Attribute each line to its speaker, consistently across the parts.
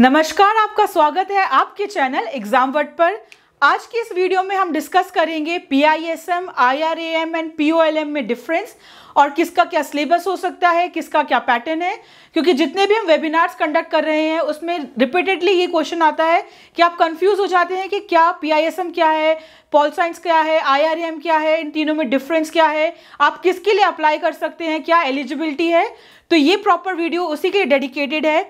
Speaker 1: नमस्कार आपका स्वागत है आपके चैनल एग्जाम वर्ड पर आज की इस वीडियो में हम डिस्कस करेंगे P I S M I R A M and P O L M में डिफरेंस और किसका क्या सिलेबस हो सकता है किसका क्या पैटर्न है क्योंकि जितने भी हम वेबिनार्स कंडक्ट कर रहे हैं उसमें रिपीटेडली ये क्वेश्चन आता है कि आप कंफ्यूज हो जाते हैं कि क्या पी आई एस एम क्या है पॉल साइंस क्या है आई आर एम क्या है इन तीनों में डिफरेंस क्या है आप किसके लिए अप्लाई कर सकते हैं क्या एलिजिबिलिटी है तो ये प्रॉपर वीडियो उसी के लिए डेडिकेटेड है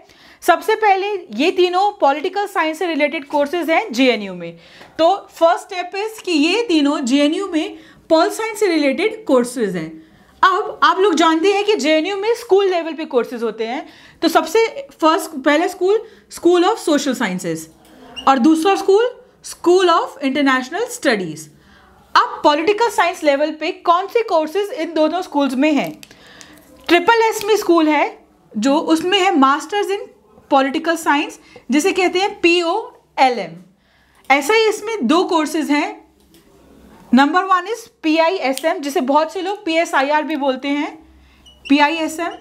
Speaker 1: सबसे पहले ये तीनों पॉलिटिकल साइंस से रिलेटेड कोर्सेज हैं जे में तो फर्स्ट स्टेप इज कि ये तीनों जे में पॉल साइंस से रिलेटेड कोर्सेज हैं अब आप लोग जानते हैं कि जे में स्कूल लेवल पे कोर्सेज होते हैं तो सबसे फर्स्ट पहला school school of social sciences और दूसरा school school of international studies अब पॉलिटिकल साइंस लेवल पे कौन से कोर्सेज इन दोनों स्कूल्स में हैं ट्रिपल एस में स्कूल है जो उसमें है मास्टर्स इन पॉलिटिकल साइंस जिसे कहते हैं पी ओ एल एम ऐसा ही इसमें दो कोर्सेज हैं number one is P I S M जिसे बहुत से लोग पी एस आई आर भी बोलते हैं पी आई एस एम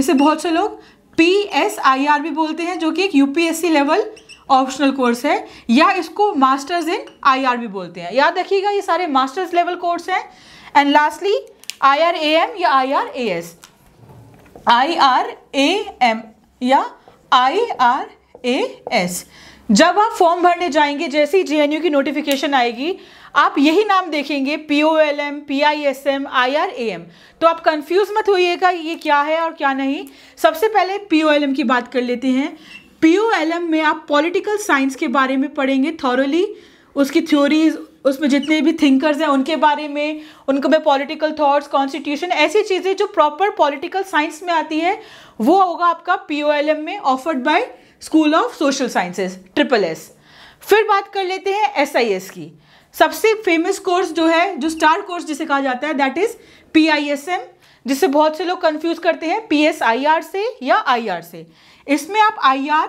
Speaker 1: इसे बहुत से लोग पी एस आई आर भी बोलते हैं जो कि एक यूपीएससी लेवल ऑप्शनल कोर्स है या इसको मास्टर्स इन आई आर भी बोलते हैं याद रखिएगा ये सारे मास्टर्स लेवल कोर्स हैं and lastly I R A M या I R A S I R A M या आई आर ए एस जब आप फॉर्म भरने जाएंगे जैसे ही जेएनयू की नोटिफिकेशन आएगी आप यही नाम देखेंगे P O L M P I S M I R A M तो आप कंफ्यूज मत होइएगा ये क्या है और क्या नहीं सबसे पहले पी ओ एल एम की बात कर लेते हैं पी ओ एल एम में आप पॉलिटिकल साइंस के बारे में पढ़ेंगे थॉरली उसकी थ्योरीज उसमें जितने भी थिंकर्स हैं उनके बारे में उनको मैं पॉलिटिकल थॉट्स कॉन्स्टिट्यूशन ऐसी चीज़ें जो प्रॉपर पॉलिटिकल साइंस में आती है वो होगा आपका पी ओ एल एम में offered by school of social sciences triple S फिर बात कर लेते हैं एस आई एस की सबसे फेमस कोर्स जो है जो स्टार कोर्स जिसे कहा जाता है that is P I S M जिसे बहुत से लोग कन्फ्यूज करते हैं पी एस आई आर से या आई आर से इसमें आप I R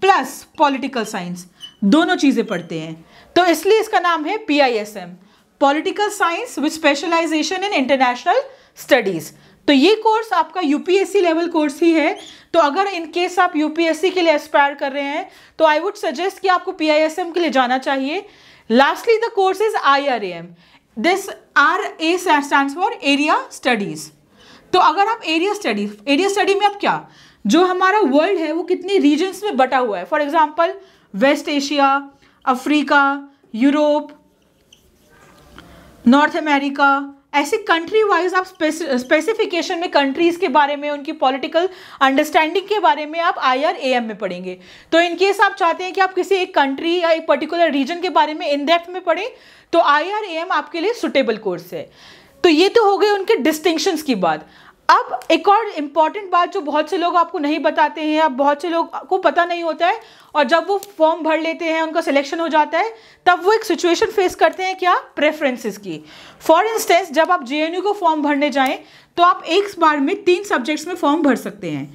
Speaker 1: plus political science दोनों चीज़ें पढ़ते हैं तो इसलिए इसका नाम है P I S M political science with specialisation in international studies तो ये कोर्स आपका यूपीएससी लेवल कोर्स ही है तो अगर इन केस आप यूपीएससी के लिए एस्पायर कर रहे हैं तो आई वुड सजेस्ट कि आपको पीआईएसएम के लिए जाना चाहिए lastly the course is I R M this R A stand for area studies तो अगर आप एरिया स्टडी एरिया स्टडी में आप क्या जो हमारा वर्ल्ड है वो कितने रीजन्स में बटा हुआ है for example West Asia Africa Europe North America ऐसे कंट्री वाइज आप स्पेसिफिकेशन में कंट्रीज़ के बारे में उनकी पॉलिटिकल अंडरस्टैंडिंग के बारे में आप आई आर ए एम में पढ़ेंगे तो इन केस आप चाहते हैं कि आप किसी एक कंट्री या एक पर्टिकुलर रीजन के बारे में इन डेप्थ में पढ़ें तो आई आर ए एम आपके लिए सुटेबल कोर्स है तो ये तो हो गए उनके डिस्टिंक्शंस की बात अब एक और इम्पॉर्टेंट बात जो बहुत से लोग आपको नहीं बताते हैं अब बहुत से लोग को पता नहीं होता है और जब वो फॉर्म भर लेते हैं उनका सिलेक्शन हो जाता है तब वो एक सिचुएशन फेस करते हैं क्या प्रेफरेंसेस की फॉर इंस्टेंस जब आप जे को फॉर्म भरने जाएं तो आप एक बार में तीन सब्जेक्ट्स में फॉर्म भर सकते हैं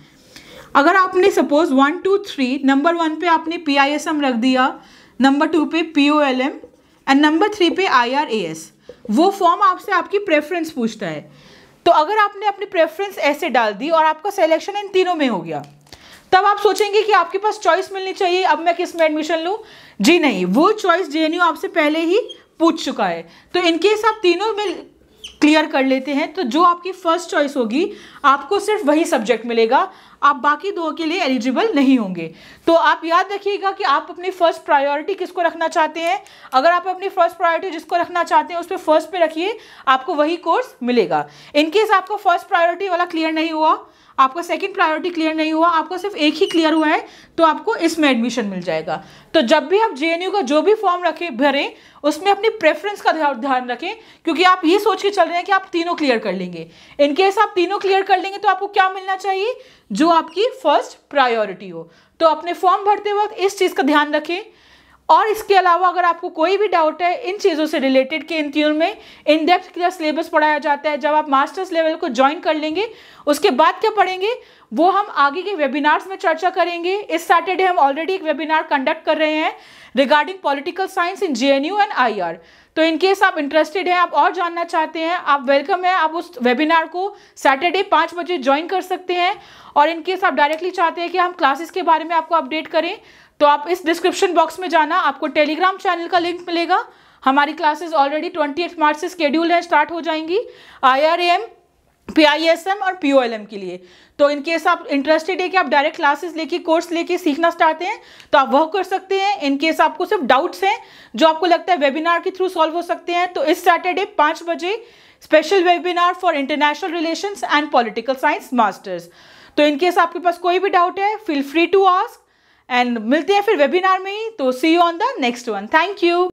Speaker 1: अगर आपने suppose one two three number one पे आपने पी आई एस एम रख दिया नंबर टू पे P O L M and number three पे आई आर ए एस वो फॉर्म आपसे आपकी प्रेफरेंस पूछता है तो अगर आपने अपनी प्रेफरेंस ऐसे डाल दी और आपका सिलेक्शन इन तीनों में हो गया तब आप सोचेंगे कि आपके पास चॉइस मिलनी चाहिए अब मैं किस में एडमिशन लूँ जी नहीं वो चॉइस जे आपसे पहले ही पूछ चुका है तो इनकेस आप तीनों में क्लियर कर लेते हैं तो जो आपकी फर्स्ट चॉइस होगी आपको सिर्फ वही सब्जेक्ट मिलेगा आप बाकी दो के लिए एलिजिबल नहीं होंगे तो आप याद रखिएगा कि आप अपनी फर्स्ट प्रायोरिटी किसको रखना चाहते हैं अगर आप अपनी फर्स्ट प्रायोरिटी जिसको रखना चाहते हैं उस पर फर्स्ट पे रखिए आपको वही कोर्स मिलेगा इनकेस आपको फर्स्ट प्रायोरिटी वाला क्लियर नहीं हुआ आपका सेकंड प्रायोरिटी क्लियर नहीं हुआ आपका सिर्फ एक ही क्लियर हुआ है तो आपको इसमें एडमिशन मिल जाएगा तो जब भी आप जे का जो भी फॉर्म रखें भरें उसमें अपनी प्रेफरेंस का ध्यान रखें क्योंकि आप ये सोच के चल रहे हैं कि आप तीनों क्लियर कर लेंगे इनकेस आप तीनों क्लियर कर लेंगे तो आपको क्या मिलना चाहिए जो आपकी फर्स्ट प्रायोरिटी हो तो अपने फॉर्म भरते वक्त इस चीज़ का ध्यान रखें और इसके अलावा अगर आपको कोई भी डाउट है इन चीज़ों से रिलेटेड कि इन तीनों में इन डेप्थ का सिलेबस पढ़ाया जाता है जब आप मास्टर्स लेवल को ज्वाइन कर लेंगे उसके बाद क्या पढ़ेंगे वो हम आगे के वेबिनार्स में चर्चा करेंगे इस सैटरडे हम ऑलरेडी एक वेबिनार कंडक्ट कर रहे हैं regarding political science in J and I तो इन केस आप इंटरेस्टेड हैं आप और जानना चाहते हैं आप वेलकम है आप उस वेबिनार को सैटरडे पाँच बजे ज्वाइन कर सकते हैं और इन केस आप डायरेक्टली चाहते हैं कि हम क्लासेस के बारे में आपको अपडेट करें तो आप इस डिस्क्रिप्शन बॉक्स में जाना आपको टेलीग्राम चैनल का लिंक मिलेगा हमारी क्लासेस ऑलरेडी ट्वेंटी मार्च से स्केड्यूल है स्टार्ट हो जाएंगी आईआरएम पीआईएसएम और पीओएलएम के लिए तो इन केस आप इंटरेस्टेड है कि आप डायरेक्ट क्लासेस लेके कोर्स लेके सीखना चाहते हैं तो आप वह कर सकते हैं इन केस आपको सिर्फ डाउट्स हैं जो आपको लगता है वेबिनार के थ्रू सॉल्व हो सकते हैं तो इस सैटरडे पाँच बजे special webinar for international relation and political science masters तो इनकेस आपके पास कोई भी डाउट है feel free to ask and मिलते हैं फिर वेबिनार में ही तो see you on the next one thank you